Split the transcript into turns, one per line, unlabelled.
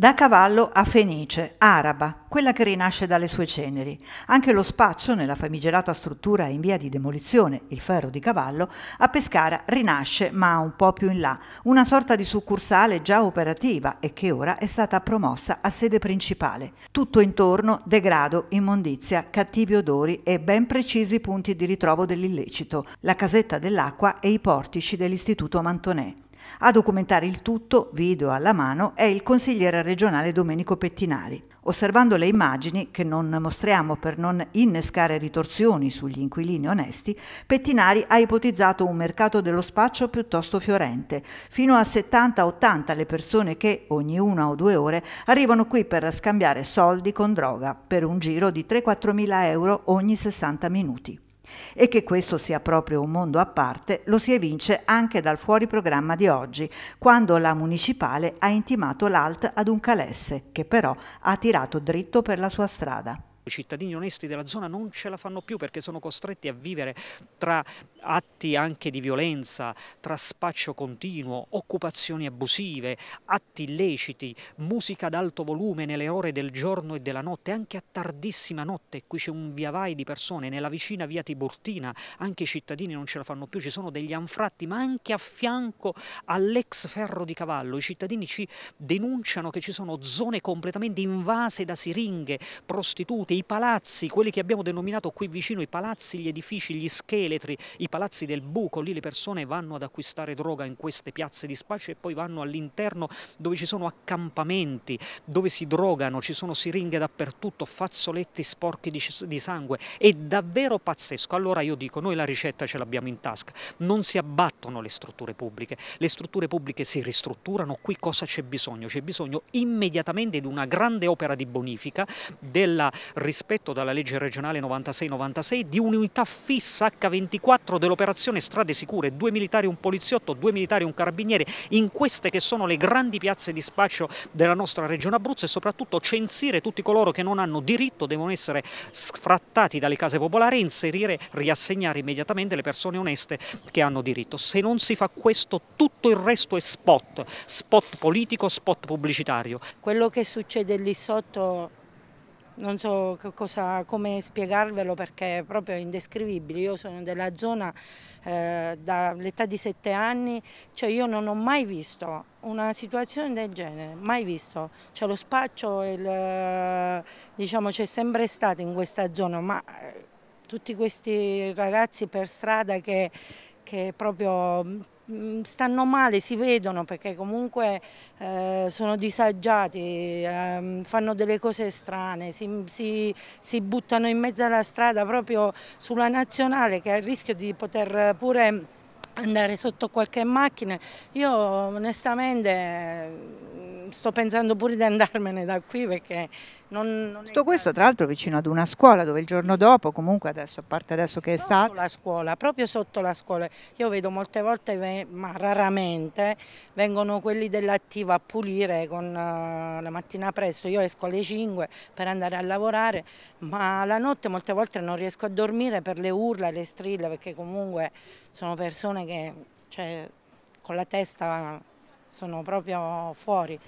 Da cavallo a Fenice, araba, quella che rinasce dalle sue ceneri. Anche lo spaccio nella famigerata struttura in via di demolizione, il ferro di cavallo, a Pescara rinasce ma un po' più in là, una sorta di succursale già operativa e che ora è stata promossa a sede principale. Tutto intorno degrado, immondizia, cattivi odori e ben precisi punti di ritrovo dell'illecito, la casetta dell'acqua e i portici dell'Istituto Mantonè. A documentare il tutto, video alla mano, è il consigliere regionale Domenico Pettinari. Osservando le immagini, che non mostriamo per non innescare ritorsioni sugli inquilini onesti, Pettinari ha ipotizzato un mercato dello spaccio piuttosto fiorente. Fino a 70-80 le persone che, ogni una o due ore, arrivano qui per scambiare soldi con droga, per un giro di 3-4 mila euro ogni 60 minuti. E che questo sia proprio un mondo a parte lo si evince anche dal fuori programma di oggi, quando la municipale ha intimato l'alt ad un calesse, che però ha tirato dritto per la sua strada.
I cittadini onesti della zona non ce la fanno più perché sono costretti a vivere tra atti anche di violenza, tra spaccio continuo, occupazioni abusive, atti illeciti, musica ad alto volume nelle ore del giorno e della notte, anche a tardissima notte. Qui c'è un via vai di persone, nella vicina via Tiburtina anche i cittadini non ce la fanno più, ci sono degli anfratti, ma anche a fianco all'ex ferro di cavallo. I cittadini ci denunciano che ci sono zone completamente invase da siringhe, prostitute, i palazzi, quelli che abbiamo denominato qui vicino i palazzi, gli edifici, gli scheletri, i palazzi del buco, lì le persone vanno ad acquistare droga in queste piazze di spaccio e poi vanno all'interno dove ci sono accampamenti, dove si drogano, ci sono siringhe dappertutto, fazzoletti sporchi di, di sangue, è davvero pazzesco. Allora io dico, noi la ricetta ce l'abbiamo in tasca, non si abbattono le strutture pubbliche, le strutture pubbliche si ristrutturano, qui cosa c'è bisogno? C'è bisogno immediatamente di una grande opera di bonifica, della ristrutturazione rispetto dalla legge regionale 96-96 di un'unità fissa H24 dell'operazione Strade Sicure, due militari, un poliziotto, due militari, un carabiniere, in queste che sono le grandi piazze di spaccio della nostra regione Abruzzo e soprattutto censire tutti coloro che non hanno diritto, devono essere sfrattati dalle case popolari e inserire, riassegnare immediatamente le persone oneste che hanno diritto. Se non si fa questo tutto il resto è spot, spot politico, spot pubblicitario.
Quello che succede lì sotto non so cosa, come spiegarvelo perché è proprio indescrivibile. Io sono della zona eh, dall'età di sette anni, cioè io non ho mai visto una situazione del genere, mai visto. Cioè lo spaccio il, diciamo, c'è sempre stato in questa zona, ma eh, tutti questi ragazzi per strada che, che proprio Mm, stanno male, si vedono perché comunque eh, sono disagiati, eh, fanno delle cose strane, si, si, si, buttano in mezzo alla strada proprio sulla nazionale che ha il rischio di poter pure andare sotto qualche macchina. Io onestamente sto pensando pure di andarmene da qui perché non, non
Tutto questo tra l'altro vicino ad una
scuola dove il giorno dopo comunque adesso, a parte adesso che è stato... la scuola, proprio sotto la scuola. Io vedo molte volte, ma raramente, vengono quelli dell'attivo a pulire con eh, la mattina presto. Io esco alle 5 per andare a lavorare, ma la notte molte volte non riesco a dormire per le urla, le strille, perché comunque sono persone che cioè, con la testa sono proprio fuori.